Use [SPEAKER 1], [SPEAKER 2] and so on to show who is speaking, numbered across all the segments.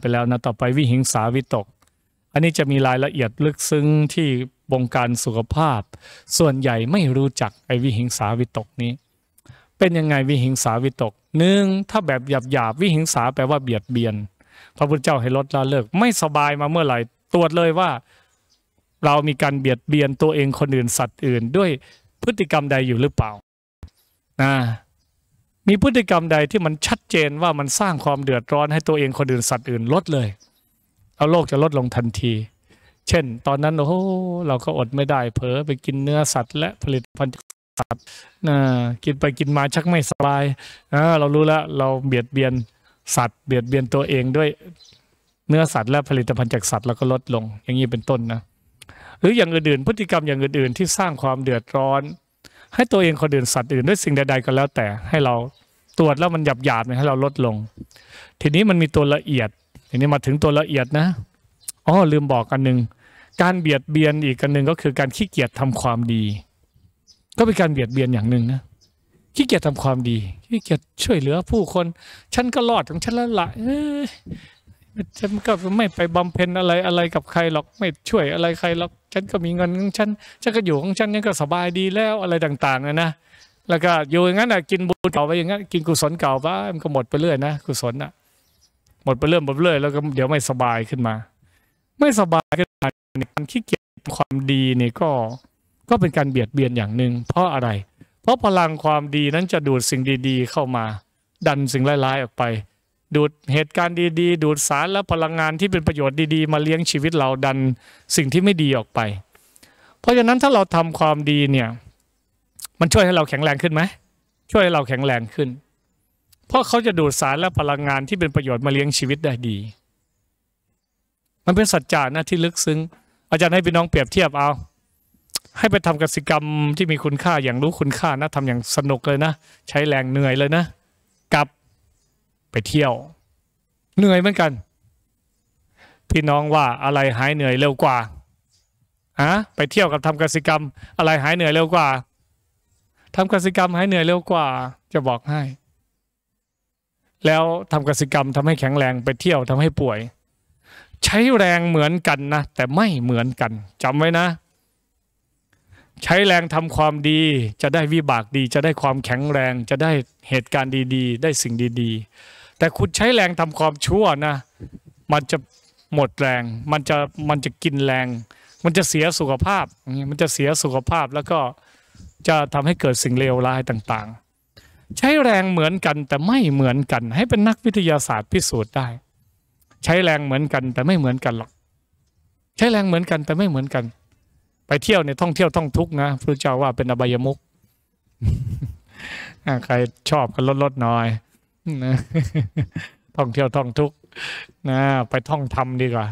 [SPEAKER 1] ไปแล้วนะต่อไปวิหิงสาวิตก อันนี้จะมีรายละเอียดลึกซึ้งที่วงการสุขภาพ ส่วนใหญ่ไม่รู้จักไอ้วิหิงสาวิตกนี้ เป็นยังไงวิหิงสาวิตกหนึ่งถ้าแบบหยาบๆวิหิงสาแปลว่าเบียดเบียนพระพุทธเจ้าให้ลดละเลิกไม่สบายมาเมื่อไหร่ตรวจเลยว่า เรามีการเบียดเบียนตัวเองคนอื่นสัตว์อื่น ด้วย พฤติกรรมใดอยู่หรือเปล่า นะมีพฤติกรรมใดที่มันชัดเจนว่ามันสร้างความเดือดร้อนให้ตัวเองคนอื่นสัตว์อื่นลดเลยเอาโลกจะลดลงทันที เช่น ตอนนั้นโอ้โหเราก็อดไม่ได้เผลอไปกินเนื้อสัตว์ และผลิตภัณฑ์สัตว์นะกินไปกินมาชักไม่สบายนะเรารู้แล้วเราเบียดเบียนสัตว์ เบียดเบียนตัวเองด้วย เนื้อสัตว์และผลิตภัณฑ์จากสัตว์เราก็ลดลง อย่างนี้เป็นต้นนะหรืออย่างอื่นๆพฤติกรรมอย่างอื่นๆที่สร้างความเดือดร้อน ให้ตัวเองคนอื่นสัตว์อื่นด้วยสิ่งใดๆ ก็แล้วแต่ให้เราตรวจแล้วมันหยาบหยาบเนี่ยให้เราลดลง ทีนี้มันมีตัวละเอียด ทีนี้มาถึงตัวละเอียดนะอ๋อลืมบอกกันหนึ่งการเบียดเบียนอีกกันหนึ่งก็คือการขี้เกียจทำความดี ก็เป็นการเบียดเบียนอย่างหนึ่งนะขี้เกียจทำความดีขี้เกียจช่วยเหลือผู้คน ฉันก็รอดของฉันแล้วละฉันก็ไม่ไปบำเพ็ญอะไรอะไรกับใครหรอกไม่ช่วยอะไรใครหรอกฉันก็มีเงินของฉันฉันก็อยู่ของฉันฉันก็สบายดีแล้วอะไรต่างๆนะนะแล้วก็อยู่อย่างนั้นอ่ะกินบุญเก่าไปอย่างนั้นกินกุศลเก่าไปมันก็หมดไปเรื่อยนะ กุศลอ่ะหมดไปเรื่อยหมดไปเรื่อยแล้วก็เดี๋ยวไม่สบายขึ้นมา ไม่สบายขึ้นมาการขี้เกียจความดีนี่ก็ก็เป็นการเบียดเบียนอย่างหนึ่งเพราะอะไร เพราะพลังความดีนั้นจะดูดสิ่งดีๆ เข้ามา ดันสิ่งร้ายๆออกไป ดูดเหตุการณ์ดีๆ ดูดสารและพลังงานที่เป็นประโยชน์ดีๆมาเลี้ยงชีวิตเราดันสิ่งที่ไม่ดีออกไป เพราะฉะนั้นถ้าเราทำความดีเนี่ยมันช่วยให้เราแข็งแรงขึ้นไหม ช่วยให้เราแข็งแรงขึ้น เพราะเขาจะดูดสารและพลังงานที่เป็นประโยชน์มาเลี้ยงชีวิตได้ดี มันเป็นสัจจานะที่ลึกซึ้ง อาจารย์ให้พี่น้องเปรียบเทียบเอา ให้ไปทำกสิกรรมที่มีคุณค่าอย่างรู้คุณค่านะทำอย่างสนุกเลยนะ ใช้แรงเหนื่อยเลยนะ กับไปเที่ยว เหนื่อยเหมือนกัน พี่น้องว่าอะไรหายเหนื่อยเร็วกว่าอะไปเที่ยวกับทำกสิกรรม อะไรหายเหนื่อยเร็วกว่าทำกสิกรรมให้เหนื่อยเร็วกว่า จะบอกให้ แล้วทำกสิกรรมทำให้แข็งแรงไปเที่ยวทำให้ป่วย ใช้แรงเหมือนกันนะแต่ไม่เหมือนกันจำไว้นะ ใช้แรงทำความดีจะได้วิบากดี จะได้ความแข็งแรงจะได้เหตุการณ์ดี ๆ ได้สิ่งดี ๆ แต่คุณใช้แรงทำความชั่วนะ มันจะหมดแรง มันจะมันจะกินแรง มันจะเสียสุขภาพ มันจะเสียสุขภาพแล้วก็จะทำให้เกิดสิ่งเลวร้ายต่างๆ ใช้แรงเหมือนกัน แต่ไม่เหมือนกัน ให้เป็นนักวิทยาศาสตร์พิสูจน์ได้ ใช้แรงเหมือนกัน แต่ไม่เหมือนกันหรอก ใช้แรงเหมือนกันแต่ไม่เหมือนกัน ไปเที่ยวในท่องเที่ยวท่องทุกนะพระเจ้าว่าเป็นอบายมุกใครชอบก็ลดลดน้อยนะท่องเที่ยวท่องทุกนะไปท่องทำดีกว่า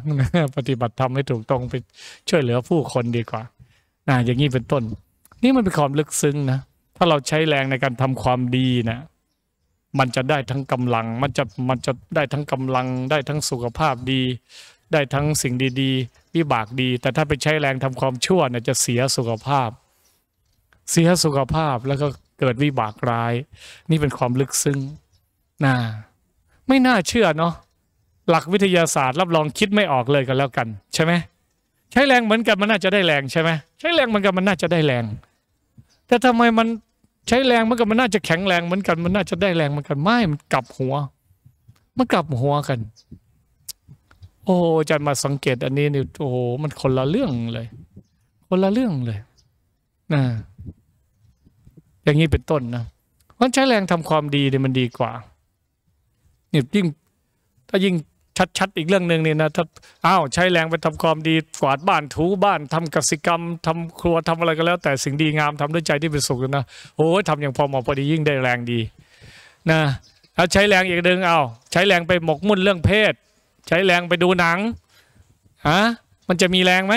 [SPEAKER 1] ปฏิบัติธรรมให้ถูกตรงไปช่วยเหลือผู้คนดีกว่านะอย่างนี้เป็นต้นนี่มันเป็นความลึกซึ้งนะ ถ้าเราใช้แรงในการทำความดีนะ มันจะได้ทั้งกำลัง มันจะ มันจะได้ทั้งกำลัง ได้ทั้งสุขภาพดี ได้ทั้งสิ่งดีๆ วิบากดี แต่ถ้าไปใช้แรงทำความชั่วเนี่ยจะเสียสุขภาพ เสียสุขภาพแล้วก็เกิดวิบากร้าย นี่เป็นความลึกซึ้งน่า ไม่น่าเชื่อเนาะ หลักวิทยาศาสตร์รับรองคิดไม่ออกเลยกันแล้วกันใช่ไหมใช้แรงเหมือนกันมันน่าจะได้แรงใช่ไหม ใช้แรงเหมือนกันมันน่าจะได้แรง แต่ทำไมมัน ใช้แรงเหมือนกันมันน่าจะแข็งแรงเหมือนกันมันน่าจะได้แรงเหมือนกันไม่มันกลับหัวมันกลับหัวกัน โอ้อาจารย์มาสังเกต อันนี้นี่โอ้มันคนละเรื่องเลย คนละเรื่องเลยนะอย่างนี้เป็นต้นนะมันใช้แรงทำความดีเนี่ยมันดีกว่าเนี่ยยิ่งถ้ายิ่งชัดๆ อีกเรื่องหนึ่งนี่นะถ้าอ้าวใช้แรงไปทำความดีกวาดบ้านถูบ้านทำกสิกรรม ทำครัวทำอะไรก็แล้วแต่สิ่งดีงามทำด้วยใจที่เป็นสุขนะโอ้ยทำอย่างพอเหมาะพอดียิ่งได้แรงดี นะถ้าใช้แรงอีกนึ่งเอา ใช้แรงไปหมกมุ่นเรื่องเพศ ใช้แรงไปดูหนังฮะมันจะมีแรงไหม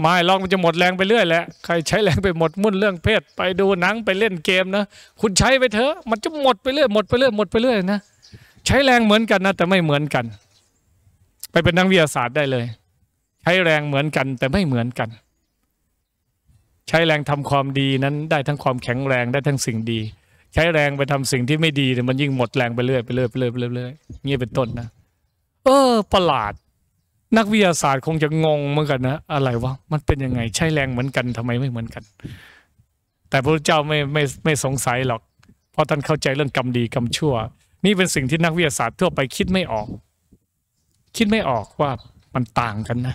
[SPEAKER 1] ไม่ ลองมันจะหมดแรงไปเรื่อยแหละใครใช้แรงไปหมดมุ่นเรื่องเพศ ไปดูหนังไปเล่นเกมนะคุณใช้ไปเถอะมันจะหมดไปเรื่อยหมดไปเรื่อยหมดไปเรื่อยนะใช้แรงเหมือนกันนะ แต่ไม่เหมือนกันไปเป็นนักวิทยาศาสตร์ได้เลย ใช้แรงเหมือนกันแต่ไม่เหมือนกัน ใช้แรงทำความดีนั้นได้ทั้งความแข็งแรงได้ทั้งสิ่งดี ใช้แรงไปทำสิ่งที่ไม่ดีมันยิ่งหมดแรงไปเรื่อยไปเรื่อยไปเรื่อยไปเรื่อยเงี้ยเป็นต้นนะเออ ประหลาด นักวิทยาศาสตร์คงจะงงเหมือนกันนะอะไรวะมันเป็นยังไง ใช้แรงเหมือนกันทำไมไม่เหมือนกัน แต่พระเจ้าไม่ไม่ไม่สงสัยหรอก เพราะท่านเข้าใจเรื่องกรรมดีกรรมชั่ว นี่เป็นสิ่งที่นักวิทยาศาสตร์ทั่วไปคิดไม่ออกคิดไม่ออกว่ามันต่างกันนะ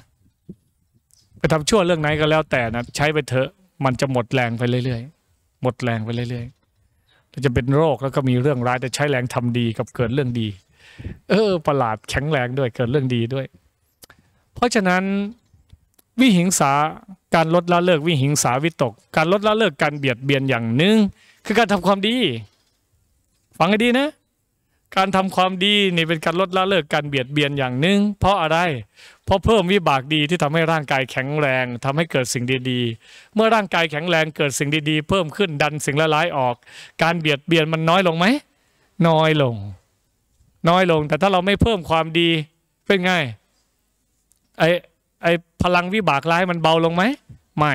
[SPEAKER 1] ไปทำชั่วเรื่องไหนก็แล้ว แต่นะใช้ไปเถอะ มันจะหมดแรงไปเรื่อยๆหมดแรงไปเรื่อยๆ จะเป็นโรคแล้วก็มีเรื่องร้ายแต่ใช้แรงทำดีกับเกิดเรื่องดี เออ ประหลาดแข็งแรงด้วยเกิดเรื่องดีด้วย เพราะฉะนั้น วิหิงสาการลดละเลิกวิหิงสาวิตกการลดละเลิกการเบียดเบียนอย่างหนึ่งคือการทำความดีฟังให้ดีนะการทำความดีนี่เป็นการลดละเลิกการเบียดเบียนอย่างหนึ่ง เพราะอะไร เพราะเพิ่มวิบากดีที่ทำให้ร่างกายแข็งแรง ทำให้เกิดสิ่งดี ๆ เมื่อร่างกายแข็งแรงเกิดสิ่งดีๆ เพิ่มขึ้นดันสิ่งละลายออก การเบียดเบียนมันน้อยลงไหมน้อยลง น้อยลง แต่ถ้าเราไม่เพิ่มความดีเป็นไงไอไอพลังวิบากร้ายมันเบาลงไหมไม่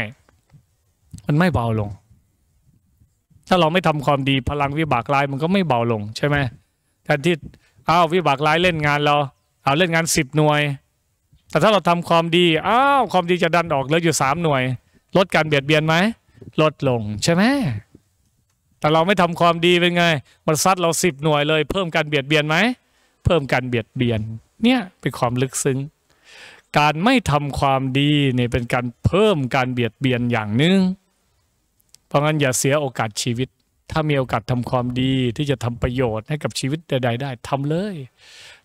[SPEAKER 1] มันไม่เบาลง ถ้าเราไม่ทำความดีพลังวิบากร้ายมันก็ไม่เบาลง ใช่ไหมแทนที่อ้าววิบากร้ายเล่นงานเรา เอาเล่นงานสิบหน่วย แต่ถ้าเราทำความดีอ้าวความดีจะดันออกเหลืออยู่สามหน่วย ลดการเบียดเบียนไหมลดลงใช่ไหมแต่เราไม่ทำความดีเป็นไงมันซัดเราสิบหน่วยเลย เพิ่มการเบียดเบียนไหมเพิ่มการเบียดเบียนเนี่ยเป็นความลึกซึ้งการไม่ทำความดีเนี่ยเป็นการเพิ่มการเบียดเบียนอย่างหนึ่งเพราะงั้นอย่าเสียโอกาสชีวิตถ้ามีโอกาสทำความดีที่จะทำประโยชน์ให้กับชีวิตใด ๆ ได้ ทำเลย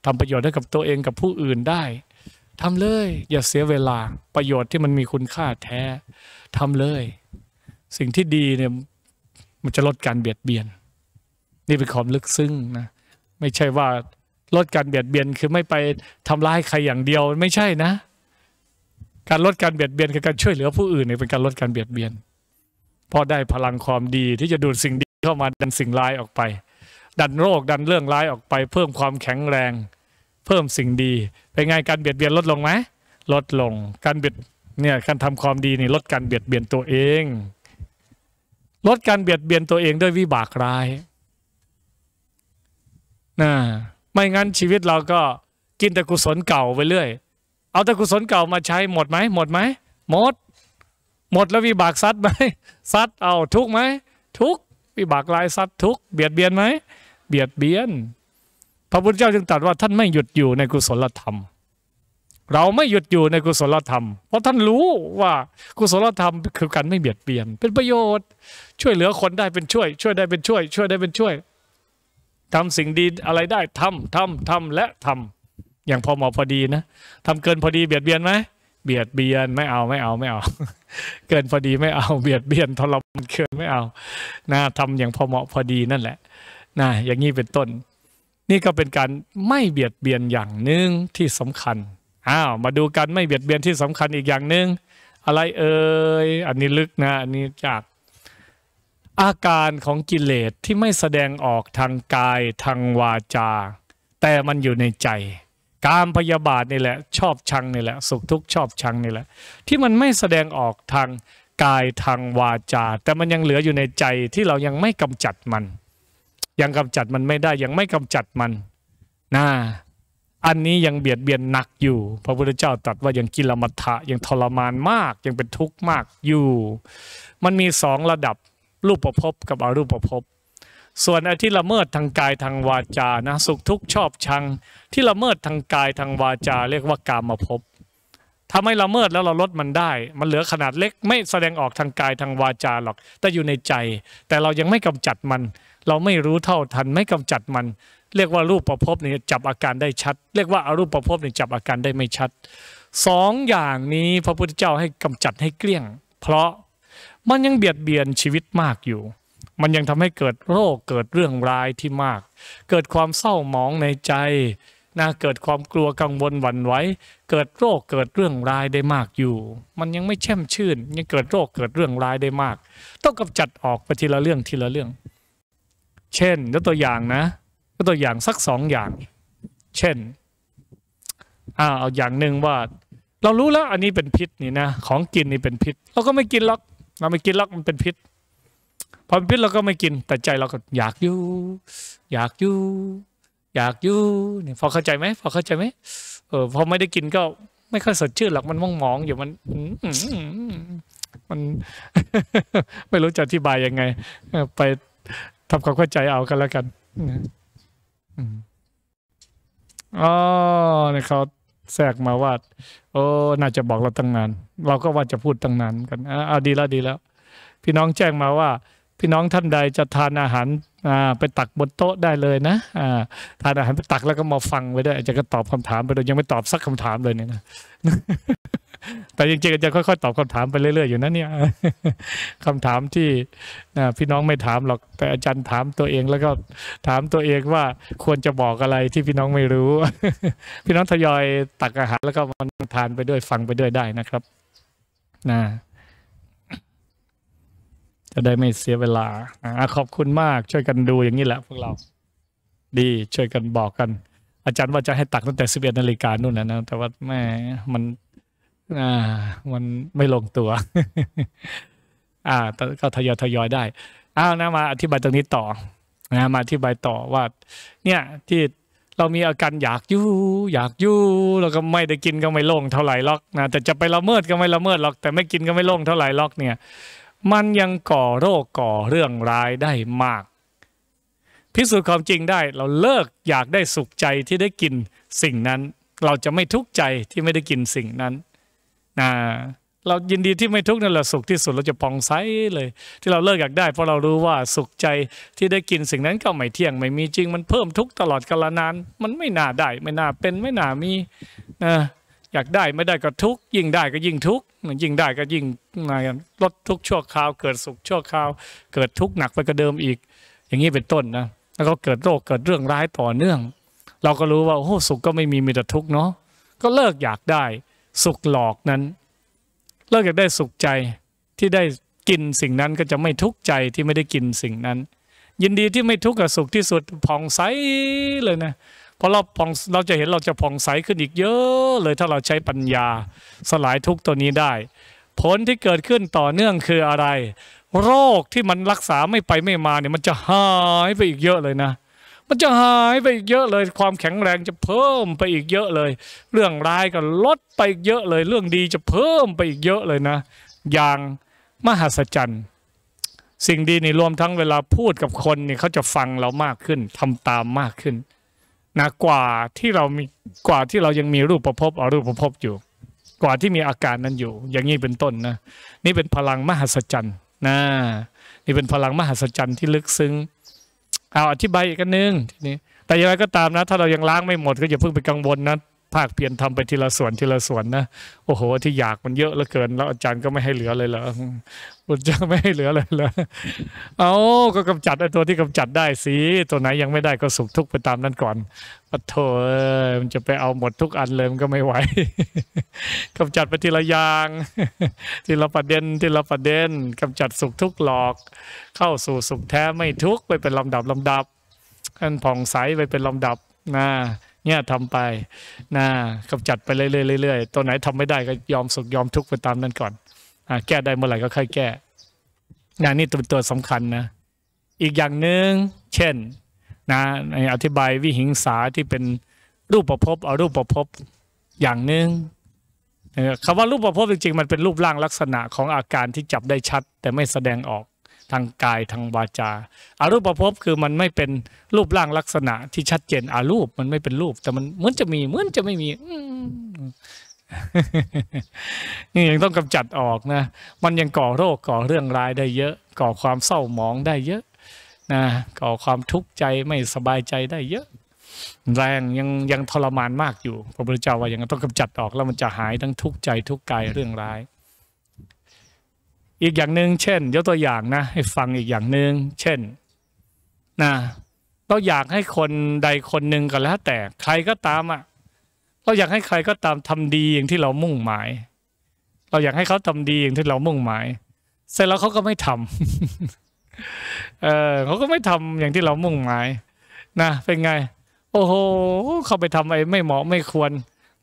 [SPEAKER 1] ทำประโยชน์ให้กับตัวเองกับผู้อื่นได้ ทำเลย อย่าเสียเวลาประโยชน์ที่มันมีคุณค่าแท้ทำเลย สิ่งที่ดีเนี่ยมันจะลดการเบียดเบียน นี่เป็นความลึกซึ้งนะไม่ใช่ว่าลดการเบียดเบียนคือไม่ไปทำร้ายใครอย่างเดียวไม่ใช่นะ การลดการเบียดเบียนคือการช่วยเหลือผู้อื่นเนี่ยเป็นการลดการเบียดเบียนพอได้พลังความดีที่จะดูดสิ่งเข้ามาดันสิ่งร้ายออกไป ดันโรคดันเรื่องร้ายออกไปเพิ่มความแข็งแรง เพิ่มสิ่งดีเป็นไงการเบียดเบียนลดลงไหมลดลงการเบียดเนี่ยการทำความดีนี่ลดการเบียดเบียนตัวเอง ลดการเบียดเบียนตัวเองด้วยวิบากร้ายนะไม่งั้นชีวิตเราก็กินแต่กุศลเก่าไปเรื่อยเอาแต่กุศลเก่ามาใช้หมดไหมหมดไหมหมดหมดแล้ววิบากซัดไหมซัดเอาทุกไหมทุกวิบากลายสัตว์ทุก เบียดเบียนไหม เบียดเบียน พระพุทธเจ้าจึงตรัสว่าท่านไม่หยุดอยู่ในกุศลธรรม เราไม่หยุดอยู่ในกุศลธรรม เพราะท่านรู้ว่ากุศลธรรมคือการไม่เบียดเบียน เป็นประโยชน์ ช่วยเหลือคนได้เป็นช่วย ช่วยได้เป็นช่วย ช่วยได้เป็นช่วยทำสิ่งดีอะไรได้ทำ ทำ ทำ และทำ อย่างพอเหมาะพอดีนะ ทำเกินพอดีเบียดเบียนไหมเบียดเบียนไม่เอาไม่เอาไม่เอา เกินพอดีไม่เอา เบียดเบียนทรมานเกินไม่เอานะทำอย่างพอเหมาะพอดีนั่นแหละนะอย่างนี้เป็นต้น นี่ก็เป็นการไม่เบียดเบียนอย่างหนึ่งที่สำคัญอ้าวมาดูกันไม่เบียดเบียนที่สำคัญอีกอย่างหนึ่งอะไรเอ่ยอันนี้ลึกนะอันนี้จากอาการของกิเลสที่ไม่แสดงออกทางกายทางวาจา แต่มันอยู่ในใจการพยาบาทนี่แหละชอบชังนี่แหละสุขทุกข์ชอบชังนี่แหละที่มันไม่แสดงออกทางกายทางวาจาแต่มันยังเหลืออยู่ในใจที่เรายังไม่กำจัดมัน ยังกำจัดมันไม่ได้ยังไม่กำจัดมันนะอันนี้ยังเบียดเบียนหนักอยู่ พระพุทธเจ้าตรัสว่ายังกิลมัทะยังทรมานมากยังเป็นทุกข์มากอยู่ มันมีสองระดับ รูปประพบกับอรูปประพบส่วนไอ้ที่ละเมิดทางกายทางวาจานะ สุขทุกข์ชอบชัง ที่ละเมิดทางกายทางวาจาเรียกว่ากามภพถ้าไม่ละเมิดแล้วเราลดมันได้ มันเหลือขนาดเล็กไม่แสดงออกทางกายทางวาจาหรอกแต่อยู่ในใจ แต่เรายังไม่กำจัดมัน เราไม่รู้เท่าทันไม่กำจัดมัน เรียกว่ารูปประพบเนี่ยจับอาการได้ชัด เรียกว่าอารูปประพบเนี่ยจับอาการได้ไม่ชัดสองอย่างนี้พระพุทธเจ้าให้กำจัดให้เกลี้ยง เพราะมันยังเบียดเบียนชีวิตมากอยู่มันยังทำให้เกิดโรคเกิดเรื่องร้ายที่มาก เกิดความเศร้าหมองในใจนะเกิดความกลัวกังวลหวั่นไหวเกิดโรคเกิดเรื่องร้ายได้มากอยู่ มันยังไม่แช่มชื่น ยังเกิดโรคเกิดเรื่องร้ายได้มาก ต้องกำจัดออกไปทีละเรื่องทีละเรื่อง เช่นยกตัวอย่างนะยกตัวอย่างสักสองอย่างเช่นอ่าเอาอย่างหนึ่งว่า เรารู้แล้วอันนี้เป็นพิษนี่นะของกินนี่เป็นพิษ เราก็ไม่กินหรอก เราไม่กินหรอกมันเป็นพิษพอเป็นพิษเราก็ไม่กิน แต่ใจเราก็อยากอยู่ อยากอยู่ อยากอยู่เนี่ยพอเข้าใจไหมพอเข้าใจไหมเออพอไม่ได้กินก็ไม่ค่อยสดชื่นหรอกมันมองมองอยู่มันมัน ไม่รู้จะอธิบายยังไงไปทำความเข้าใจเอากันแล้วกันอ๋อเนี่ยเขาแทรกมาว่าโอ้น่าจะบอกเราตั้งนาน เราก็ว่าจะพูดตั้งนานกันอ่าดีแล้วดีแล้วพี่น้องแจ้งมาว่าพี่น้องท่านใดจะทานอาหารไปตักบนโต๊ะได้เลยนะทานอาหารไปตักแล้วก็มาฟังไว้ด้วย อาจารย์ก็ตอบคำถามไปโดยยังไม่ตอบสักคำถามเลยเนี่ยนะ แต่จริงๆอาจารย์ค่อยๆตอบคำถามไปเรื่อยๆ อยู่นะเนี่ยคำถามที่พี่น้องไม่ถามหรอก แต่อาจารย์ถามตัวเองแล้วก็ถามตัวเองว่าควรจะบอกอะไรที่พี่น้องไม่รู้ พี่น้องทยอยตักอาหารแล้วก็มาทานไปด้วยฟังไปด้วยได้นะครับ นะจะได้ไม่เสียเวลาอขอบคุณมาก ช่วยกันดูอย่างนี้แหละ พวกเรา ดี ช่วยกันบอกกัน อาจารย์ว่าจะให้ตักตั้งแต่สิบเอ็ดนาฬิกานู่นนะนะ แต่ว่าแม่มัน อ่า มันไม่ลงตัว อ่า ก็ทยอยทยอยได้ อ้าว นะ มาอธิบายตรงนี้ต่อ นะ มาอธิบายต่อว่า เนี่ย ที่เรามีอาการอยากยู่ อยากยู่ แล้วก็ไม่ได้กินก็ไม่ลง เท่าไหร่ล็อกนะ แต่จะไปละเมิดก็ไม่ละเมิดหรอก แต่ไม่กินก็ไม่ลงเท่าไหร่ล็อกเนี่ยมันยังก่อโรคก่อเรื่องร้ายได้มากพิสูจน์ความจริงได้ เราเลิกอยากได้สุขใจที่ได้กินสิ่งนั้น เราจะไม่ทุกข์ใจที่ไม่ได้กินสิ่งนั้นนะเรายินดีที่ไม่ทุกข์นั่นแหละสุขที่สุดเราจะปองไซเลย ที่เราเลิกอยากได้เพราะเรารู้ว่าสุขใจที่ได้กินสิ่งนั้นก็ไม่เที่ยงไม่มีจริง มันเพิ่มทุกข์ตลอดกาลนานมันไม่น่าได้ไม่น่าเป็นไม่น่ามีนะอยากได้ไม่ได้ก็ทุกข์ยิ่งได้ก็ยิ่งทุกข์ยิ่งได้ก็ยิ่งนายลดทุกชั่วคราว เกิดสุขชั่วคราว เกิดทุกข์หนักไปกระเดิมอีก อย่างนี้เป็นต้นนะแล้วก็เกิดโรคเกิดเรื่องร้ายต่อเนื่อง เราก็รู้ว่า โอ้สุขก็ไม่มีมีแต่ทุกข์เนาะก็เลิกอยากได้สุขหลอกนั้น เลิกอยากได้สุขใจที่ได้กินสิ่งนั้นก็จะไม่ทุกข์ใจที่ไม่ได้กินสิ่งนั้น ยินดีที่ไม่ทุกข์กับสุขที่สุดผ่องใสเลยนะเพราะเราพองเราจะเห็นเราจะผ่องใสขึ้นอีกเยอะเลยถ้าเราใช้ปัญญาสลายทุกตัวนี้ได้ ผลที่เกิดขึ้นต่อเนื่องคืออะไร โรคที่มันรักษาไม่ไปไม่มาเนี่ย มันจะหายไปอีกเยอะเลยนะ มันจะหายไปอีกเยอะเลย ความแข็งแรงจะเพิ่มไปอีกเยอะเลย เรื่องร้ายก็ลดไปอีกเยอะเลย เรื่องดีจะเพิ่มไปอีกเยอะเลยนะ อย่างมหัศจรรย์สิ่งดีนี่รวมทั้งเวลาพูดกับคนนี่เขาจะฟังเรามากขึ้นทำตามมากขึ้นนะกว่าที่เรามีกว่าที่เรายังมีรูปประพบอรูปประพบอยู่ กว่าที่มีอาการนั้นอยู่อย่างนี้เป็นต้นนะ นี่เป็นพลังมหัศจรรย์นะนี่เป็นพลังมหัศจรรย์ที่ลึกซึ้ง เอาอธิบายอีกกันนึงทีนี้แต่อย่างไรก็ตามนะ ถ้าเรายังล้างไม่หมดก็อย่าเพิ่งไปกังวลนะภาคเพียรทำไปทีละส่วนทีละส่วนนะโอ้โห ที่อยากมันเยอะเหลือเกิน แล้วอาจารย์ก็ไม่ให้เหลือเลยเหรอจุรจะไม่ให้เหลือเลยเหรอเอาก็กำจัดไอ้ตัวที่กำจัดได้สิตัวไหนยังไม่ได้ก็สุขทุกข์ไปตามนั้นก่อนปะโถมันจะไปเอาหมดทุกอันเลยมันก็ไม่ไหวกำจัดไปทีละอย่าง ทีละประเด็นทีละประเด็นกำจัดสุขทุกข์หลอก เข้าสู่สุขแท้ไม่ทุกข์ไปเป็นลำดับลำดับอันผ่องใสไปเป็นลำดับนะเนี่ยทำไปนะกำจัดไปเรื่อยๆตัวไหนทำไม่ได้ก็ยอมสุขยอมทุกข์ไปตามนั้นก่อนอแก้ได้เมื่อไหร่ก็ค่อยแก้นะนี่ตัวตัวสำคัญนะ อีกอย่างหนึ่งเช่นนะในอธิบายวิหิงสาที่เป็นรูปประพบเอารูปประพบอย่างหนึ่งคำว่ารูปประพบจริงๆมันเป็นรูปร่างลักษณะของอาการที่จับได้ชัดแต่ไม่แสดงออกทางกายทางวาจาอารูปภพคือมันไม่เป็นรูปร่างลักษณะที่ชัดเจนอารูปมันไม่เป็นรูป แต่มันเหมือนจะมีเหมือนจะไม่มีนี่ยังต้องกำจัดออกนะมันยังก่อโรคก่อเรื่องร้ายได้เยอะ ก่อความเศร้าหมองได้เยอะ นะก่อความทุกข์ใจไม่สบายใจได้เยอะ แรงยังยังทรมานมากอยู่พระพุทธเจ้า ว่ายังต้องกำจัดออกแล้วมันจะหายทั้งทุกข์ใจทุกกายเรื่องร้ายอีกอย่างหนึ่งเช่น ยกตัวอย่างนะ ให้ฟังอีกอย่างหนึ่งเช่น นะเราอยากให้คนใดคนหนึ่งก็แล้วแต่ใครก็ตามอะ่ะเราอยากให้ใครก็ตามทำดีอย่างที่เรามุ่งหมาย เราอยากให้เขาทำดีอย่างที่เรามุ่งหมาย เสร็จแล้วเขาก็ไม่ทำ เออเขาก็ไม่ทำอย่างที่เรามุ่งหมาย นะเป็นไง โอ้โหเขาไปทำอะไรไม่เหมาะไม่ควร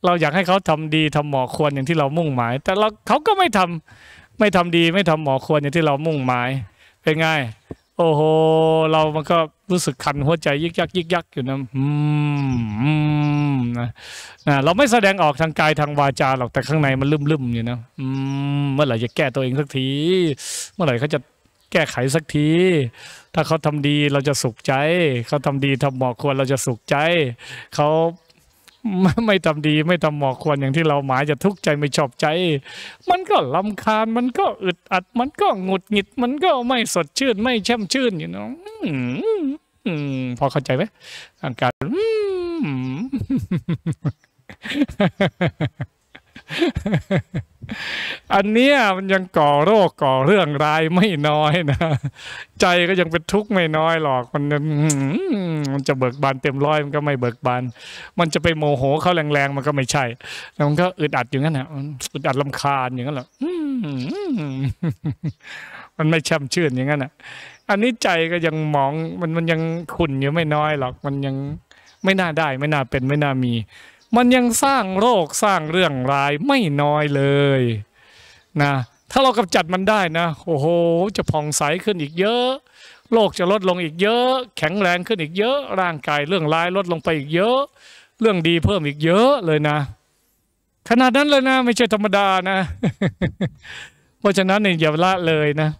[SPEAKER 1] เราอยากให้เขาทำดีทำเหมาะควรอย่างที่เรามุ่งหมาย แต่เราเขาก็ไม่ทำไม่ทำดีไม่ทำหมอควรอย่างที่เรามุ่งหมาย เป็นไงโอ้โหเรามันก็รู้สึกคันหัวใจยิกยักยิกยักอยู่นะอืมนะนะเราไม่แสดงออกทางกายทางวาจาหรอกแต่ข้างในมันลืมๆอยู่นะ อืมเมื่อไหร่จะแก้ตัวเองสักที เมื่อไหร่เขาจะแก้ไขสักที ถ้าเขาทำดีเราจะสุขใจ เขาทำดีทำเหมาะควรเราจะสุขใจ เขาไม่ทำดีไม่ทำหมอควรอย่างที่เราหมายจะทุกข์ใจไม่ชอบใจ มันก็ลำคาญ มันก็อึดอัด มันก็หงุดหงิด มันก็ไม่สดชื่นไม่แช่มชื่นอยู่น้องพอเข้าใจไหมอาการอันเนี้ยมันยังก่อโรคก่อเรื่องร้ายไม่น้อยนะ ใจก็ยังเป็นทุกข์ไม่น้อยหรอก มันมันจะเบิกบานเต็มร้อยมันก็ไม่เบิกบาน มันจะไปโมโหเขาแรงๆมันก็ไม่ใช่แล้วมันก็อึดอัดอย่างนั้นแหละอึดอัดลำคาญอย่างนั้นหรอกมันไม่ช่ำชื่นอย่างนั้นอ่ะ อันนี้ใจก็ยังมอง มันมันยังขุ่นอยู่ไม่น้อยหรอก มันยังไม่น่าได้ไม่น่าเป็นไม่น่ามีมันยังสร้างโรคสร้างเรื่องร้ายไม่น้อยเลยนะ ถ้าเรากำจัดมันได้นะโอ้โหจะผ่องใสขึ้นอีกเยอะโรคจะลดลงอีกเยอะ แข็งแรงขึ้นอีกเยอะ ร่างกายเรื่องร้ายลดลงไปอีกเยอะ เรื่องดีเพิ่มอีกเยอะเลยนะขนาดนั้นเลยนะ ไม่ใช่ธรรมดานะ เพราะฉะนั้นอย่าละเลยนะ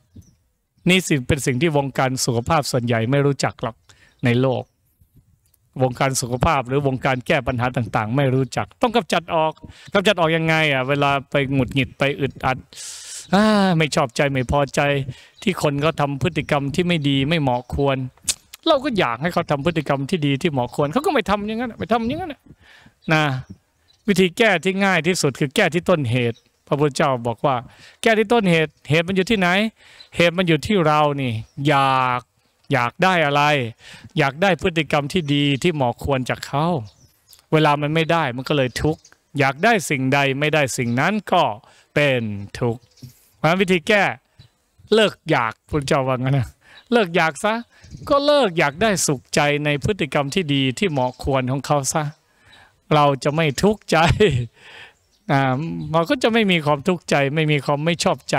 [SPEAKER 1] นี่สิ่งเป็นสิ่งที่วงการสุขภาพส่วนใหญ่ไม่รู้จักหรอกในโลกวงการสุขภาพหรือวงการแก้ปัญหาต่างๆ ไม่รู้จักต้องกำจัดออกกำจัดออกยังไง อ่ะ เวลาไปหงุดหงิด ไปอึดอัดไม่ชอบใจไม่พอใจ ที่คนเขาทาพฤติกรรมที่ไม่ดีไม่เหมาะควร เราก็อยากให้เขาทำพฤติกรรมที่ดีที่เหมาะควรเขาก็ไม่ทำอย่างนั้นไม่ทำอย่างนั้นนะวิธีแก้ที่ง่ายที่สุดคือแก้ที่ต้นเหตุพระพุทธเจ้าบอกว่า แก้ที่ต้นเหตุ เหตุมันอยู่ที่ไหน เหตุมันอยู่ที่เรานี่ อยากอยากได้อะไร อยากได้พฤติกรรมที่ดีที่เหมาะควรจากเขาเวลามันไม่ได้มันก็เลยทุกข์อยากได้สิ่งใดไม่ได้สิ่งนั้นก็เป็นทุกข์เพราะวิธีแก้ เลิกอยาก พุทธเจ้าว่างั้นนะเลิกอยากซะ ก็เลิกอยากได้สุขใจในพฤติกรรมที่ดีที่เหมาะควรของเขาซะเราจะไม่ทุกข์ใจอ่าเราก็จะไม่มีความทุกข์ใจ ไม่มีความไม่ชอบใจ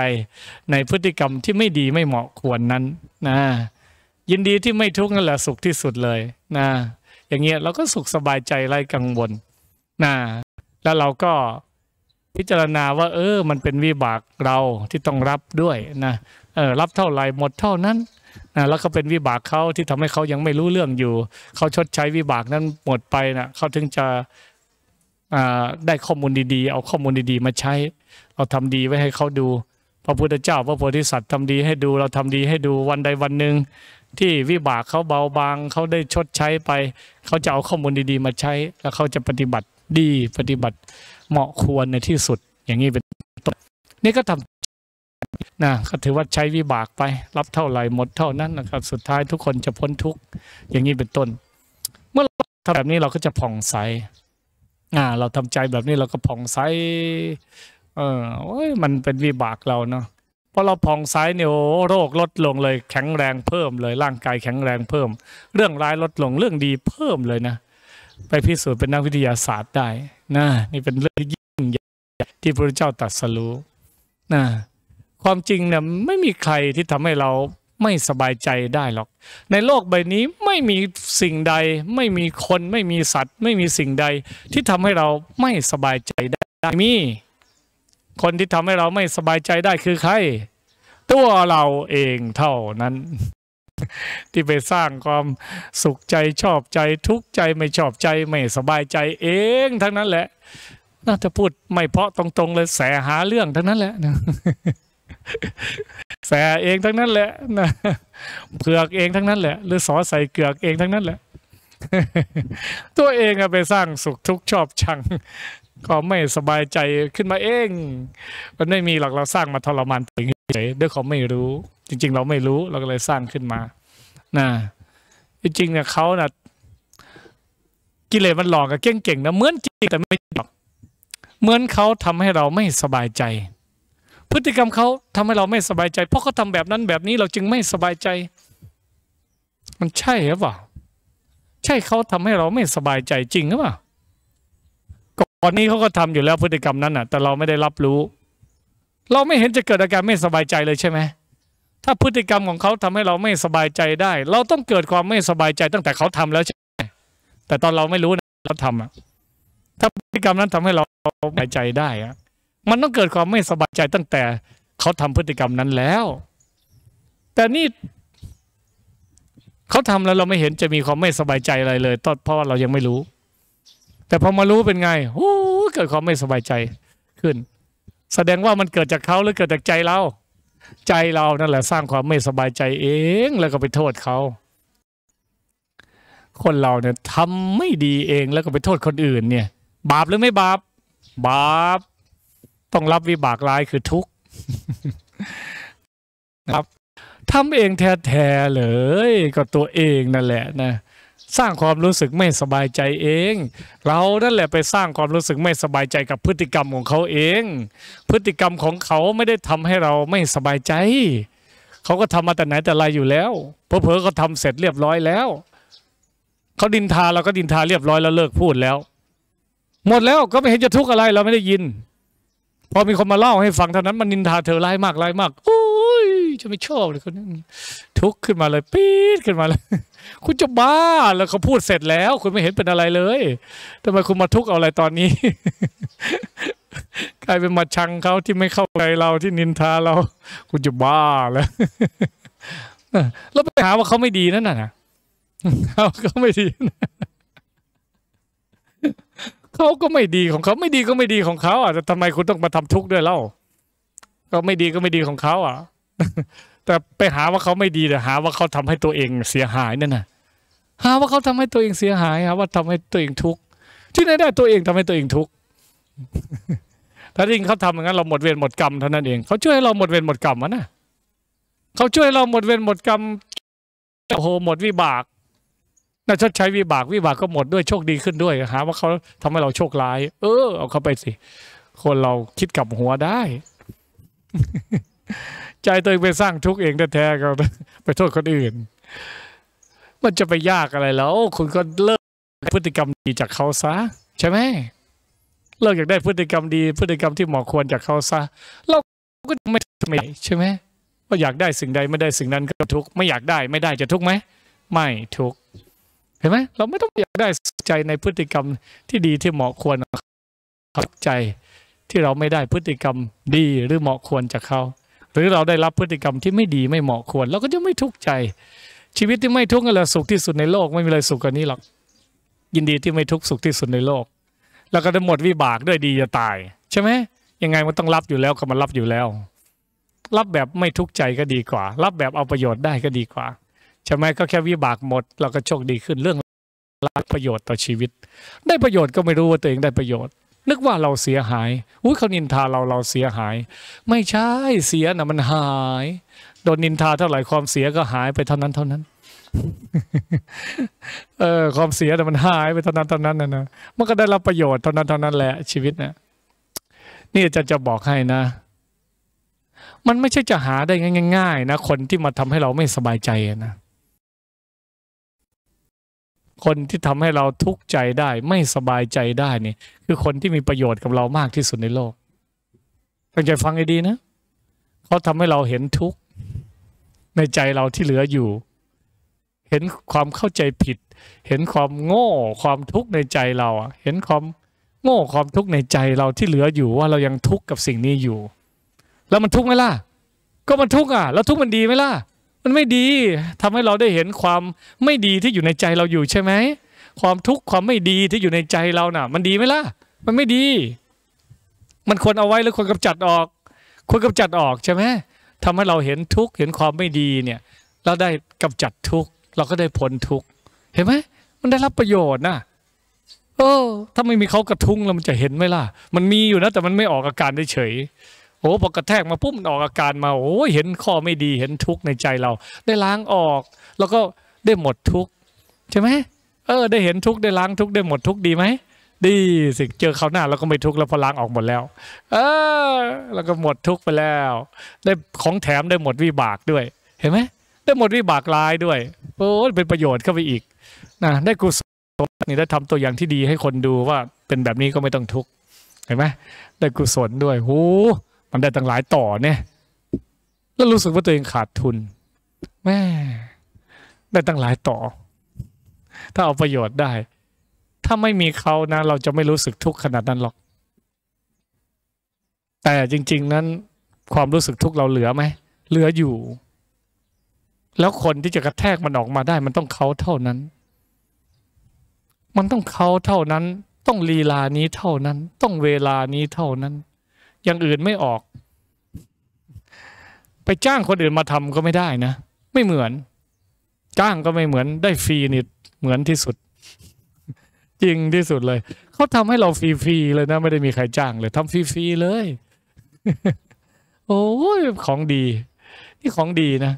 [SPEAKER 1] ในพฤติกรรมที่ไม่ดีไม่เหมาะควรนั้น นะยินดีที่ไม่ทุกข์นั่นแหละสุขที่สุดเลยนะ อย่างเงี้ยเราก็สุขสบายใจไร้กังวลนะ แล้วเราก็พิจารณาว่า เออ มันเป็นวิบากเราที่ต้องรับด้วยนะ เออรับเท่าไหร่หมดเท่านั้นนะ แล้วก็เป็นวิบากเขาที่ทำให้เขายังไม่รู้เรื่องอยู่ เขาชดใช้วิบากนั้นหมดไปนะเขาถึงจะได้ข้อมูลดีๆ เอาข้อมูลดีๆมาใช้ เราทำดีไว้ให้เขาดู พระพุทธเจ้าพระโพธิสัตว์ทำดีให้ดู เราทำดีให้ดูวันใดวันหนึ่งที่วิบากเขาเบาบาง เขาได้ชดใช้ไป เขาจะเอาข้อมูลดีๆ มาใช้แล้วเขาจะปฏิบัติดีปฏิบัติเหมาะควรในที่สุดอย่างนี้เป็นต้น นี่ก็ทำนะก็ถือว่าใช้วิบากไป รับเท่าไหร่หมดเท่านั้นนะครับ สุดท้ายทุกคนจะพ้นทุกอย่างนี้เป็นต้น เมื่อเราทำแบบนี้เราก็จะผ่องใสอ่าเราทำใจแบบนี้เราก็ผ่องใสเออมันเป็นวิบากเราเนาะพอเราผ่องใสเนี่ยโรคลดลงเลยแข็งแรงเพิ่ม เลยร่างกายแข็งแรงเพิ่ม เรื่องร้ายลดลงเรื่องดีเพิ่มเลยนะ ไปพิสูจน์เป็นนักวิทยาศาสตร์ได้นะนี่เป็นเรื่องที่ยิ่งใหญ่ที่พระเจ้าตรัสรู้นะความจริงเนี่ยไม่มีใครที่ทำให้เราไม่สบายใจได้หรอก ในโลกใบนี้ไม่มีสิ่งใด ไม่มีคนไม่มีสัตว์ ไม่มีสิ่งใดที่ทำให้เราไม่สบายใจได้มีคนที่ทำให้เราไม่สบายใจได้คือใคร ตัวเราเองเท่านั้น ที่ไปสร้างความสุขใจชอบใจทุกข์ใจไม่ชอบใจ ไม่สบายใจเองทั้งนั้นแหละ น่าจะพูดไม่เพาะตรงๆ เลย แสหาเรื่องทั้งนั้นแหละนะแสเองทั้งนั้นแหละนะเผือกเองทั้งนั้นแหละ หรือ สอใส่เกือกเองทั้งนั้นแหละ ตัวเองอะไปสร้างสุขทุกข์ชอบชังก็ไม่สบายใจขึ้นมาเอง มันไม่มีหรอกเราสร้างมาทรมานตัวเองเฉยด้วยเขาไม่รู้ จริงๆเราไม่รู้ เราก็เลยสร้างขึ้นมา นะจริงๆเนี่ยเขาน่ะกิเลสมันหลอกกับเก่งๆนะ เหมือนจริงแต่ไม่หลอก เหมือนเขาทำให้เราไม่สบายใจ พฤติกรรมเขาทำให้เราไม่สบายใจ เพราะเขาทาแบบนั้นแบบนี้เราจึงไม่สบายใจ มันใช่หรือเปล่าใช่เขาทำให้เราไม่สบายใจจริงหรือเปล่าตอนนี้เขาก็ทำอยู่แล้วพฤติกรรมนั้นอ่ะ แต่เราไม่ได้รับรู้ เราไม่เห็นจะเกิดอาการไม่สบายใจเลยใช่ไหมถ้าพฤติกรรมของเขาทำให้เราไม่สบายใจได้ เราต้องเกิดความไม่สบายใจตั้งแต่เขาทำแล้วใช่ไหมแต่ตอนเราไม่รู้นะเราทำอ่ะถ้าพฤติกรรมนั้นทำให้เราสบายใจได้อ่ะมันต้องเกิดความไม่สบายใจตั้งแต่เขาทำพฤติกรรมนั้นแล้ว แต่นี่เขาทำแล้วเราไม่เห็นจะมีความไม่สบายใจอะไรเลยตอนเพราะว่าเรายังไม่รู้แต่พอมารู้เป็นไงโอ้เกิดความไม่สบายใจขึ้น แสดงว่ามันเกิดจากเขาหรือเกิดจากใจเรา ใจเรานั่นแหละ สร้างความไม่สบายใจเอง แล้วก็ไปโทษเขา คนเราเนี่ยทำไม่ดีเองแล้วก็ไปโทษคนอื่น เนี่ย บาปหรือไม่บาป บาป ต้องรับวิบากร้ายคือทุกข์นะครับทำเองแท้ๆเลยก็ตัวเองนั่นแหละนะสร้างความรู้สึกไม่สบายใจเอง เรานั่นแหละไปสร้างความรู้สึกไม่สบายใจกับพฤติกรรมของเขาเอง พฤติกรรมของเขาไม่ได้ทำให้เราไม่สบายใจ เขาก็ทำมาแต่ไหนแต่ไรอยู่แล้วเพอเพอเขาทาเสร็จเรียบร้อยแล้ว เขาดินทาเราก็ดินทาเรียบร้อยแล้วเลิกพูดแล้ว หมดแล้วก็ไม่เห็นจะทุกข์อะไรเราไม่ได้ยินพอมีคนมาเล่าให้ฟังเท่านั้น มันดินทาเธอร้ายมากร้ายมากโอ้ยจะไม่ชอบเลยคนนั้นทุกขึ้นมาเลยปี๊ดขึ้นมาเลย คุณจะบ้าแล้วเขาพูดเสร็จแล้ว คุณไม่เห็นเป็นอะไรเลยทำไมคุณมาทุกเอาอะไรตอนนี้กลายเป็นมาชังเขาที่ไม่เข้าใจเราที่นินทาเรา คุณจะบ้าแล้วแล้วไปหาว่าเขาไม่ดีนั่นน่ะเขาไม่ดี เขาก็ไม่ดีของเขาไม่ดีก็ไม่ดีของเขาอ่ะแต่ทำไมคุณต้องมาทำทุกข์ด้วยเล่าก็ไม่ดีก็ไม่ดีของเขาอ่ะแต่ไปหาว่าเขาไม่ดีแต่หาว่าเขาทำให้ตัวเองเสียหายนั่นน่ะ หาว่าเขาทำให้ตัวเองเสียหายหาว่าทำให้ตัวเองทุกข์ที่ไหนได้ตัวเองทำให้ตัวเองทุกข์ถ้าจริงเขาทำอย่างนั้นเราหมดเวรหมดกรรมเท่านั้นเองเขาช่วยให้เราหมดเวรหมดกรรมวะนะเขาช่วยเราหมดเวรหมดกรรมโอ้โหหมดวิบากน่าชดใช้วิบากวิบากก็หมดด้วยโชคดีขึ้นด้วยหาว่าเขาทำให้เราโชคร้าย เออ เอาเข้าไปสิคนเราคิดกลับหัวได้ใจตัวเองไปสร้างทุกข์เองแท้ๆก็ไปโทษคนอื่น มันจะไปยากอะไรแล้ว คุณก็เลิกพฤติกรรมดีจากเขาซะใช่ไหมเลิกอยากได้พฤติกรรมดีพฤติกรรมที่เหมาะควรจากเขาซะเราก็ไม่ไม่ใช่ไหมว่าอยากได้สิ่งใดไม่ได้สิ่งนั้นก็ทุกข์ไม่อยากได้ไม่ได้จะทุกข์ไหมไม่ทุกข์เห็นไหมเราไม่ต้องอยากได้ใจในพฤติกรรมที่ดีที่เหมาะควรเข้าใจที่เราไม่ได้พฤติกรรมดีหรือเหมาะควรจากเขาหรือเราได้รับพฤติกรรมที่ไม่ดีไม่เหมาะควร เราก็จะไม่ทุกข์ใจ ชีวิตที่ไม่ทุกข์นั่นแหละสุขที่สุดในโลกไม่มีอะไรสุขกว่านี้หรอกยินดีที่ไม่ทุกข์สุขที่สุดในโลก แล้วก็จะหมดวิบากด้วยดีจะตาย ใช่ไหมยังไงมันต้องรับอยู่แล้วก็มันรับอยู่แล้ว รับแบบไม่ทุกข์ใจก็ดีกว่า รับแบบเอาประโยชน์ได้ก็ดีกว่าใช่ไหมก็แค่วิบากหมดเราก็โชคดีขึ้นเรื่อง รับประโยชน์ต่อชีวิต ได้ประโยชน์ก็ไม่รู้ว่าตัวเองได้ประโยชน์นึกว่าเราเสียหาย อุ้ยเขานินทาเราเราเสียหาย ไม่ใช่เสียนะมันหาย โดนนินทาเท่าไหร่ ความเสียก็หายไปเท่านั้นเท่านั้น เออความเสียแต่มันหาย ไปเท่านั้นเท่านั้นนะนะ มันก็ได้รับประโยชน์ เท่านั้นเท่านั้นแหละ ชีวิตนะนี่จะจะบอกให้นะมันไม่ใช่จะหาได้ง่ายๆนะคนที่มาทำให้เราไม่สบายใจนะคนที่ทำให้เราทุกข์ใจได้ ไม่สบายใจได้นี่คือคนที่มีประโยชน์กับเรามากที่สุดในโลกตั้งใจฟังให้ดีนะเขาทำให้เราเห็นทุกข์ ในใจเราที่เหลืออยู่ เห็นความเข้าใจผิด เห็นความโง่ ความทุกข์ในใจเราเห็นความโง่ความทุกข์ในใจเราที่เหลืออยู่ว่าเรายังทุกข์กับสิ่งนี้อยู่ แล้วมันทุกข์ไหมล่ะ ก็มันทุกข์อ่ะแล้วทุกข์มันดีไหมล่ะมันไม่ดี ทำให้เราได้เห็นความไม่ดีที่อยู่ในใจเราอยู่ใช่ไหม ความทุกข์ความไม่ดีที่อยู่ในใจเราน่ะ มันดีไหมล่ะ มันไม่ดี มันควรเอาไว้หรือควรกำจัดออก ควรกำจัดออกใช่ไหมทำให้เราเห็นทุกข์เห็นความไม่ดีเนี่ย เราได้กำจัดทุกข์เราก็ได้พ้นทุกข์ เห็นไหม มันได้รับประโยชน์นะเออ ถ้าไม่มีเขากระทุ้งแล้วมันจะเห็นไหมล่ะ มันมีอยู่นะแต่มันไม่ออกอาการได้เฉยโอ้พอกระแทกมาปุ๊บออกอาการมาโอ้เห็นข้อไม่ดีเห็นทุกข์ในใจเรา ได้ล้างออกแล้วก็ได้หมดทุกข์ใช่ไหมเออ ได้เห็นทุกข์ได้ล้างทุกข์ได้หมดทุกข์ดีไหมดีสิเจอเขาหน้าเราก็ไม่ทุกข์แล้วพอล้างออกหมดแล้ว เออแล้วก็หมดทุกข์ไปแล้ว ได้ของแถมได้หมดวิบากด้วยเห็นไหมได้หมดวิบากลายด้วยโอ้เป็นประโยชน์เข้าไปอีกนะได้กุศลนี่ได้ทำตัวอย่างที่ดีให้คนดูว่าเป็นแบบนี้ก็ไม่ต้องทุกข์เห็นไหมได้กุศลด้วยหูมันได้ตั้งหลายต่อเนี่ย แล้วรู้สึกว่าตัวเองขาดทุนแม่ได้ตั้งหลายต่อ ถ้าเอาประโยชน์ได้ ถ้าไม่มีเขานะ เราจะไม่รู้สึกทุกข์ขนาดนั้นหรอก แต่จริง ๆนั้น ความรู้สึกทุกข์เราเหลือไหมเหลืออยู่ แล้วคนที่จะกระแทกมันออกมาได้มันต้องเขาเท่านั้น มันต้องเขาเท่านั้น ต้องลีลานี้เท่านั้น ต้องเวลานี้เท่านั้นอย่างอื่นไม่ออก ไปจ้างคนอื่นมาทำก็ไม่ได้นะ ไม่เหมือน จ้างก็ไม่เหมือนได้ฟรีนี่เหมือนที่สุด จริงที่สุดเลย เขาทำให้เราฟรีๆเลยนะ ไม่ได้มีใครจ้างเลยทำฟรีๆเลย โอ้ย ของดี นี่ของดีนะ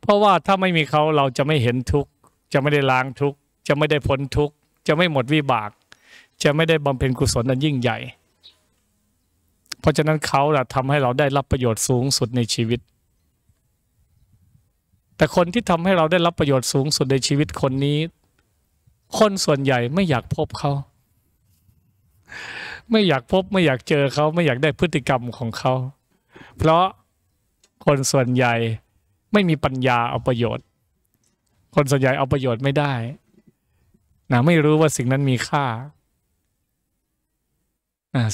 [SPEAKER 1] เพราะว่าถ้าไม่มีเขาเราจะไม่เห็นทุกข์ จะไม่ได้ล้างทุกข์ จะไม่ได้พ้นทุกข์ จะไม่หมดวิบาก จะไม่ได้บำเพ็ญกุศลนันยิ่งใหญ่เพราะฉะนั้นเขาละทำให้เราได้รับประโยชน์สูงสุดในชีวิต แต่คนที่ทำให้เราได้รับประโยชน์สูงสุดในชีวิตคนนี้ คนส่วนใหญ่ไม่อยากพบเขา ไม่อยากพบไม่อยากเจอเขาไม่อยากได้พฤติกรรมของเขา เพราะคนส่วนใหญ่ไม่มีปัญญาเอาประโยชน์ คนส่วนใหญ่เอาประโยชน์ไม่ได้ นะไม่รู้ว่าสิ่งนั้นมีค่า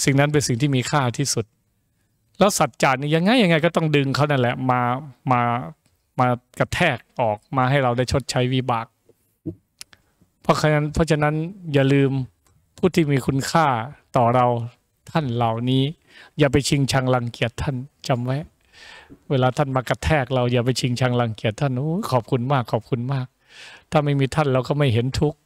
[SPEAKER 1] สิ่งนั้นเป็นสิ่งที่มีค่าที่สุด แล้วสัจจานี่ยังไงยังไงก็ต้องดึงเขานั่นแหละมามามากระแทกออกมาให้เราได้ชดใช้วิบาก เพราะฉะนั้นเพราะฉะนั้นอย่าลืมผู้ที่มีคุณค่าต่อเราท่านเหล่านี้ อย่าไปชิงชังรังเกียจท่านจำไว้ เวลาท่านมากระแทก เราอย่าไปชิงชังรังเกียจท่านโอ้ขอบคุณมากขอบคุณมาก ถ้าไม่มีท่านเราก็ไม่เห็นทุกข์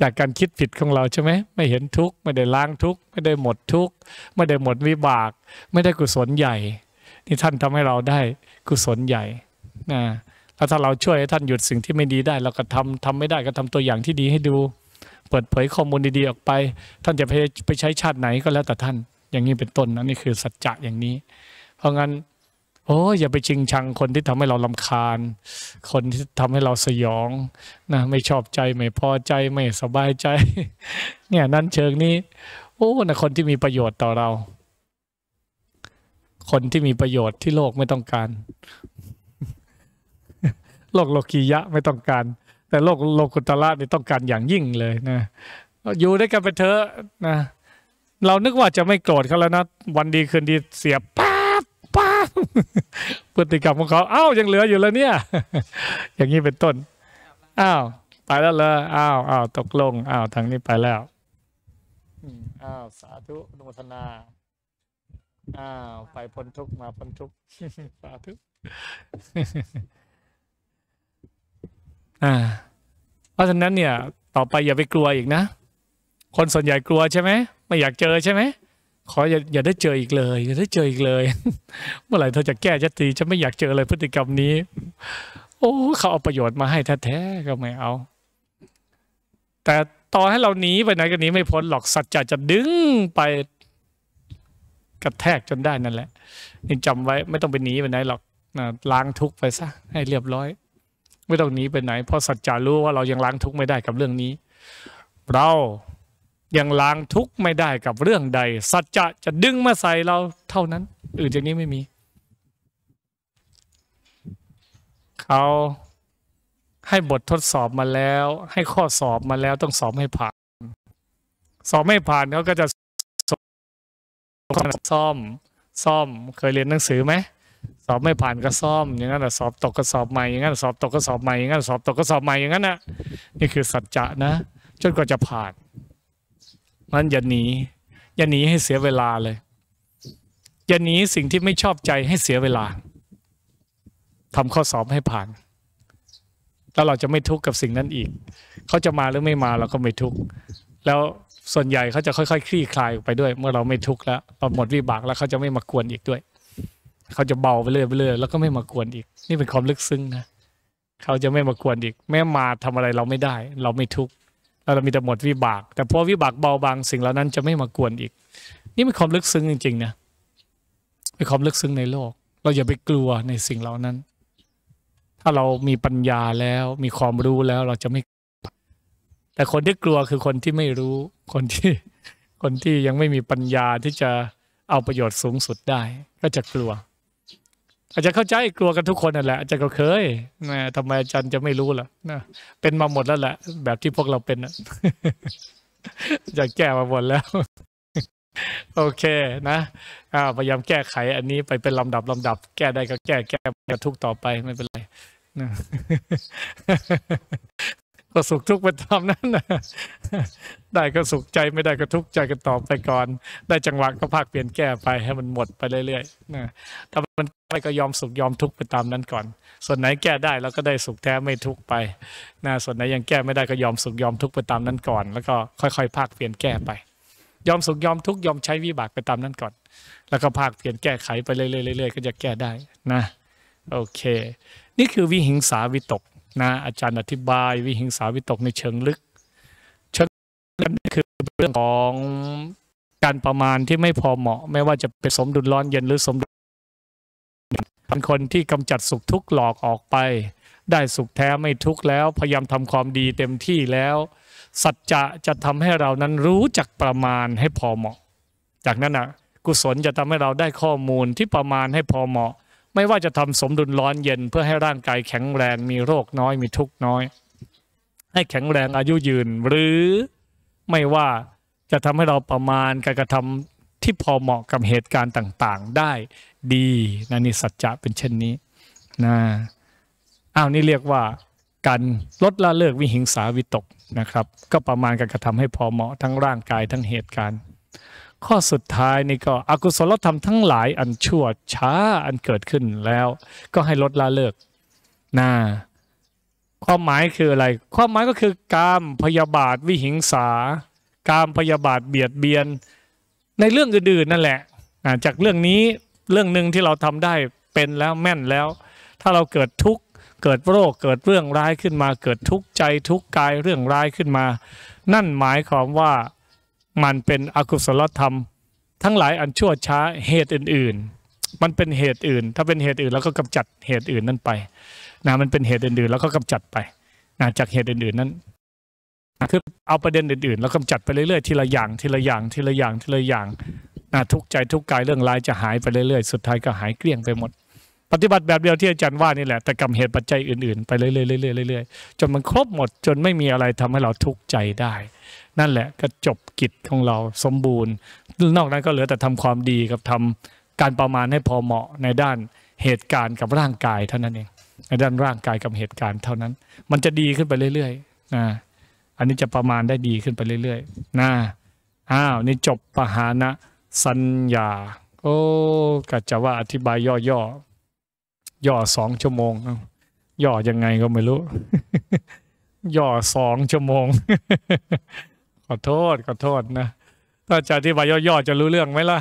[SPEAKER 1] จากการคิดผิดของเราใช่ไหมไม่เห็นทุกข์ไม่ได้ล้างทุกข์ไม่ได้หมดทุกข์ไม่ได้หมดวิบาก ไม่ได้กุศลใหญ่นี่ท่านทำให้เราได้กุศลใหญ่นะแล้วถ้าเราช่วยให้ท่านหยุดสิ่งที่ไม่ดีได้ เราก็ทำทำไม่ได้ก็ทำตัวอย่างที่ดีให้ดู เปิดเผยข้อมูลดีๆออกไป ท่านจะไปไปใช้ชาติไหนก็แล้วแต่ท่าน อย่างนี้เป็นต้นนะนี่คือสัจจะอย่างนี้ เพราะงั้นโอ้อย่าไปชิงชังคนที่ทำให้เราลาคาญ คนที่ทำให้เราสยอง นะไม่ชอบใจไม่พอใจไม่สบายใจเนี่ยนั่นเชิงนี้โอ้นะคนที่มีประโยชน์ต่อเรา คนที่มีประโยชน์ที่โลกไม่ต้องการ โลกโลกียะไม่ต้องการ แต่โลกโลกุตละนี่ต้องการอย่างยิ่งเลยนะอยู่ด้วยกันไปเถอะนะเรานึกว่าจะไม่โกรธเขาแล้วนะวันดีคืนดีเสียบพฤติกรรมของเขาเอ้ายังเหลืออยู่แล้วเนี่ยอย่างนี้เป็นต้นอ้าวไปแล้วเลยอ้าวอ้าวตกลงอ้าวทางนี้ไปแล้วอ้าวสาธุนุโทนาอ้าวไปพ้นทุกมาพ้นทุกสาธุอ่า เพราะฉะนั้นเนี่ย ต่อไปอย่าไปกลัวอีกนะ คนส่วนใหญ่กลัวใช่ไหมไม่อยากเจอใช่ไหมขออย่าอย่าได้เจออีกเลย อย่าได้เจออีกเลย เมื่อไหร่เธอจะแก้จะตีฉันไม่อยากเจอเลย พฤติกรรมนี้ โอ้ เขาเอาประโยชน์มาให้แท้ๆก็ไม่เอา แต่ต่อให้เราหนีไปไหนก็หนีไม่พ้นหรอกสัจจะจะดึงไปกระแทกจนได้นั่นแหละนี่จำไว้ ไม่ต้องไปหนีไปไหนหรอกนะล้างทุกไปซะให้เรียบร้อย ไม่ต้องหนีไปไหนเพราะสัจจะรู้ว่าเรายังล้างทุกไม่ได้กับเรื่องนี้ เรายังล้างทุกข์ไม่ได้กับเรื่องใดสัจจะจะดึงมาใส่เราเท่านั้น อื่นจากนี้ไม่มีเขาให้บททดสอบมาแล้ว ให้ข้อสอบมาแล้วต้องสอบให้ผ่าน สอบไม่ผ่านเขาก็จะ ซ่อมซ่อมเคยเรียนหนังสือไหมสอบไม่ผ่านก็ซ่อมอย่างนั้นสอบตกก็สอบใหม่อย่างนั้นสอบตกก็สอบใหม่อย่างนั้นสอบตกก็สอบใหม่อย่างนั้นนะนี่คือสัจจะนะจนกว่าจะผ่านมันอย่าหนีอย่าหนี ให้เสียเวลาเลยอย่าหนี สิ่งที่ไม่ชอบใจให้เสียเวลาทำข้อสอบให้ผ่านแล้วเราจะไม่ทุกข์กับสิ่งนั้นอีก เขาจะมาหรือไม่มา เราก็ไม่ทุกข์แล้วส่วนใหญ่เขาจะค่อย ๆคลี่คลายไปด้วย เมื่อเราไม่ทุกข์แล้วเราหมดวิบากแล้วเขาจะไม่มากวนอีกด้วย เขาจะเบาไปเรื่อยไปเรื่อยแล้วก็ไม่มากวนอีก นี่เป็นความลึกซึ้งนะเขาจะไม่มากวนอีก แม้มาทำอะไรเราไม่ได้ เราไม่ทุกข์เรามีแต่หมดวิบาก แต่พอวิบากเบาบางสิ่งเหล่านั้นจะไม่มากวนอีก นี่เป็นความลึกซึ้งจริงๆนะเป็นความลึกซึ้งในโลก เราอย่าไปกลัวในสิ่งเหล่านั้น ถ้าเรามีปัญญาแล้ว มีความรู้แล้วเราจะไม่ แต่คนที่กลัวคือคนที่ไม่รู้คนที่ คนที่ยังไม่มีปัญญาที่จะเอาประโยชน์สูงสุดได้ ก็จะกลัวอาจจะเข้าใจกลัวกันทุกคนนั่นแหละอาจารย์ก็เคยนะทำไมอาจารย์จะไม่รู้ล่ะนะ เป็นมาหมดแล้วแหละแบบที่พวกเราเป็นะอาจารย์แก้มาหมดแล้ว โอเคนะพยายามแก้ไข อันนี้ไปเป็นลำดับลำดับแก้ได้ก็แก้แก้กระทุกต่อไป ไม่เป็นไร นะก็สุขทุกข์ไปตามนั้นนะได้ก็สุขใจไม่ได้ก็ทุกข์ใจก็ต่อไปก่อน ได้จังหวะก็ภาคเปลี่ยนแก้ไปให้มันหมดไปเรื่อยๆนะถ้ามันไม่ก็ยอมสุขยอมทุกข์ไปตามนั้นก่อน ส่วนไหนแก้ได้เราก็ได้สุขแท้ไม่ทุกข์ไปนะส่วนไหนยังแก้ไม่ได้ ก็ยอมสุขยอมทุกข์ไปตามนั้นก่อน แล้วก็ค่อยๆ ภาคเปลี่ยนแก้ไป ยอมสุขยอมทุกข์ยอมใช้วิบากไปตามนั้นก่อน แล้วก็ภาคเปลี่ยนแก้ไขไปเรื่อยๆๆๆก็จะแก้ได้นะ โอเค นี่คือวิหิงสาวิตกนะอาจารย์อธิบายวิหิงสาวิตกในเชิงลึกเชิงลึกนี่คือเรื่องของการประมาณที่ไม่พอเหมาะ ไม่ว่าจะเป็นสมดุลร้อนเย็นหรือสมดุลเป็นคนที่กำจัดสุขทุกข์หลอกออกไป ได้สุขแท้ไม่ทุกข์แล้ว พยายามทำความดีเต็มที่แล้ว สัจจะจะทำให้เรานั้นรู้จักประมาณให้พอเหมาะ จากนั้นนะกุศลจะทำให้เราได้ข้อมูลที่ประมาณให้พอเหมาะไม่ว่าจะทำสมดุลร้อนเย็นเพื่อให้ร่างกายแข็งแรง มีโรคน้อยมีทุกข์น้อย ให้แข็งแรงอายุยืนหรือไม่ว่าจะทำให้เราประมาณการกระทำที่พอเหมาะกับเหตุการณ์ต่างๆ ได้ดีนะนี่สัจจะเป็นเช่นนี้นะอ้าวนี่เรียกว่าการลดละเลิกวิหิงสาวิตกนะครับ ก็ประมาณการกระทำให้พอเหมาะทั้งร่างกายทั้งเหตุการณ์ข้อสุดท้ายนี่ก็อกุศลธรรมทั้งหลายอันชั่วช้าอันเกิดขึ้นแล้ว ก็ให้ลดละเลิกนะความหมายคืออะไรความหมายก็คือกามพยาบาทวิหิงสา กามพยาบาทเบียดเบียน ในเรื่องอื่นๆนั่นแหละจากเรื่องนี้เรื่องหนึ่งที่เราทำได้เป็นแล้วแม่นแล้ว ถ้าเราเกิดทุกข์เกิดโรคเกิดเรื่องร้ายขึ้นมา เกิดทุกข์ใจทุกข์กายเรื่องร้ายขึ้นมา นั่นหมายความว่ามันเป็นอกุศลธรรมทั้งหลายอันชั่วช้าเหตุอื่น ๆ มันเป็นเหตุอื่น ถ้าเป็นเหตุอื่น แล้วก็กำจัดเหตุอื่นนั่นไปนะมันเป็นเหตุอื่นๆ แล้วก็กำจัดไปนะจากเหตุอื่นๆ นั้น คือเอาประเด็นอื่นๆ แล้วกำจัดไปเรื่อยๆทีละอย่างทีละอย่างทีละอย่างทีละอย่างนะทุกใจทุกกายเรื่องร้ายจะหายไปเรื่อยๆสุดท้ายก็หายเกลี้ยงไปหมด ปฏิบัติแบบเดียวที่อาจารย์ว่านี่แหละแต่กับเหตุปัจจัยอื่น ๆไปเรื่อยๆเรื่อยๆเรื่อยๆจนมันครบหมด จนไม่มีอะไรทำให้เราทุกข์ใจได้นั่นแหละ ก็จบกิจของเราสมบูรณ์ นอกนั้นก็เหลือแต่ทำความดีกับทำการประมาณให้พอเหมาะในด้านเหตุการณ์กับร่างกายเท่านั้นเอง ในด้านร่างกายกับเหตุการณ์เท่านั้น มันจะดีขึ้นไปเรื่อยๆนะอันนี้จะประมาณได้ดีขึ้นไปเรื่อยๆนะอ้าวนี่จบปหานะ สัญญา โอ้กัจจว่าอธิบายย่อๆย่อสองชั่วโมงย่อยังไงก็ไม่รู้ ย่อสองชั่วโมงขอโทษขอโทษนะถ้าจะอธิบายย่อๆจะรู้เรื่องไหมล่ะ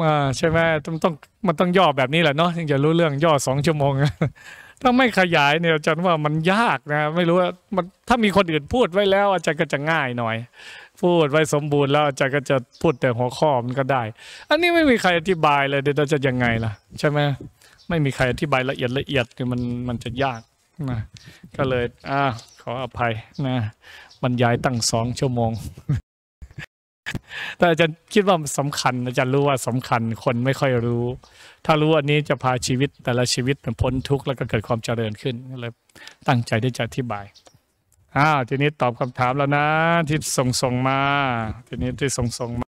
[SPEAKER 1] มาใช่ไหมต้องต้อง มันต้องย่อแบบนี้แหละเนาะถึงจะรู้เรื่องย่อสองชั่วโมงถ้าไม่ขยายเนี่ยอาจารย์ว่ามันยากนะ ไม่รู้ว่ามันถ้ามีคนอื่นพูดไว้แล้ว อาจารย์ก็จะง่ายหน่อย พูดไว้สมบูรณ์แล้วอาจารย์ก็จะพูดแต่หัวข้อมันก็ได้ อันนี้ไม่มีใครอธิบายเลยเดี๋ยวรจะยังไงล่ะ ใช่ไหมไม่มีใครอธิบายละเอียดละเอียดคือมันมันจะยากนะก็เลย อ่า ขออภัยนะบรรยายตั้งสองชั่วโมง แต่อาจารย์คิดว่าสำคัญ อาจารย์รู้ว่าสำคัญคนไม่ค่อยรู้ ถ้ารู้อันนี้จะพาชีวิตแต่ละชีวิตมันพ้นทุกข์แล้วก็เกิดความเจริญขึ้น เลย ตั้งใจที่จะอธิบาย อ้าว ทีนี้ตอบคำถามแล้วนะ ที่ส่งส่งมา ทีนี้ที่ส่งส่งมา